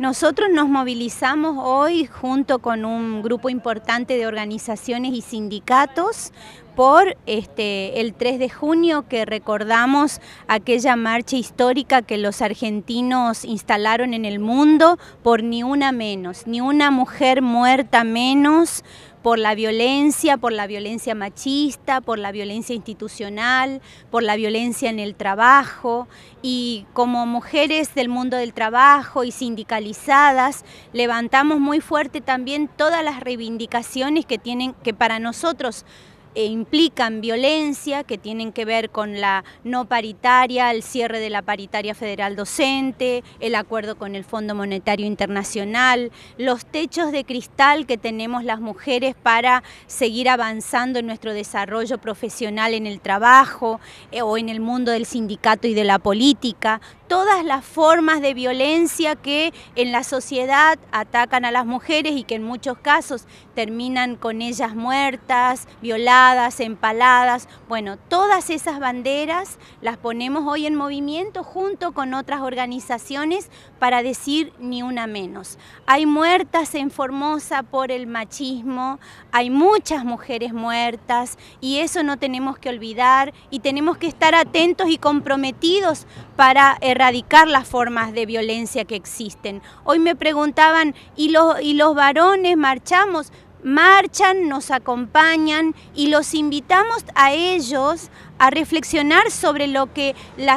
Nosotros nos movilizamos hoy junto con un grupo importante de organizaciones y sindicatos por este, el 3 de junio que recordamos aquella marcha histórica que los argentinos instalaron en el mundo por ni una menos, ni una mujer muerta menos por la violencia, por la violencia machista, por la violencia institucional, por la violencia en el trabajo. Y como mujeres del mundo del trabajo y sindicalizadas, levantamos muy fuerte también todas las reivindicaciones que tienen, que para nosotros e implican violencia, que tienen que ver con la no paritaria, el cierre de la paritaria federal docente, el acuerdo con el Fondo Monetario Internacional, los techos de cristal que tenemos las mujeres para seguir avanzando en nuestro desarrollo profesional en el trabajo eh, o en el mundo del sindicato y de la política, todas las formas de violencia que en la sociedad atacan a las mujeres y que en muchos casos terminan con ellas muertas, violadas, empaladas. Bueno, todas esas banderas las ponemos hoy en movimiento junto con otras organizaciones para decir ni una menos. Hay muertas en Formosa por el machismo, hay muchas mujeres muertas y eso no tenemos que olvidar y tenemos que estar atentos y comprometidos para erradicar las formas de violencia que existen. Hoy me preguntaban, ¿y los, y los varones marchamos? marchan, nos acompañan y los invitamos a ellos a reflexionar sobre lo que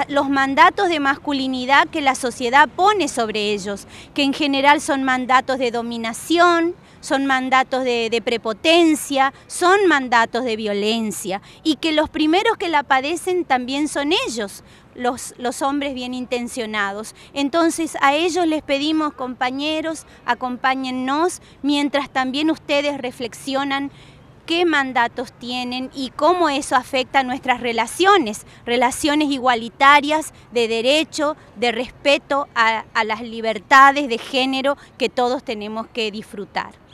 los mandatos de masculinidad que la sociedad pone sobre ellos, que en general son mandatos de dominación, son mandatos de, prepotencia, son mandatos de violencia y que los primeros que la padecen también son ellos, los, hombres bien intencionados. Entonces a ellos les pedimos, compañeros, acompáñennos, mientras también ustedes reflexionan qué mandatos tienen y cómo eso afecta a nuestras relaciones, relaciones igualitarias, de derecho, de respeto a las libertades de género que todos tenemos que disfrutar.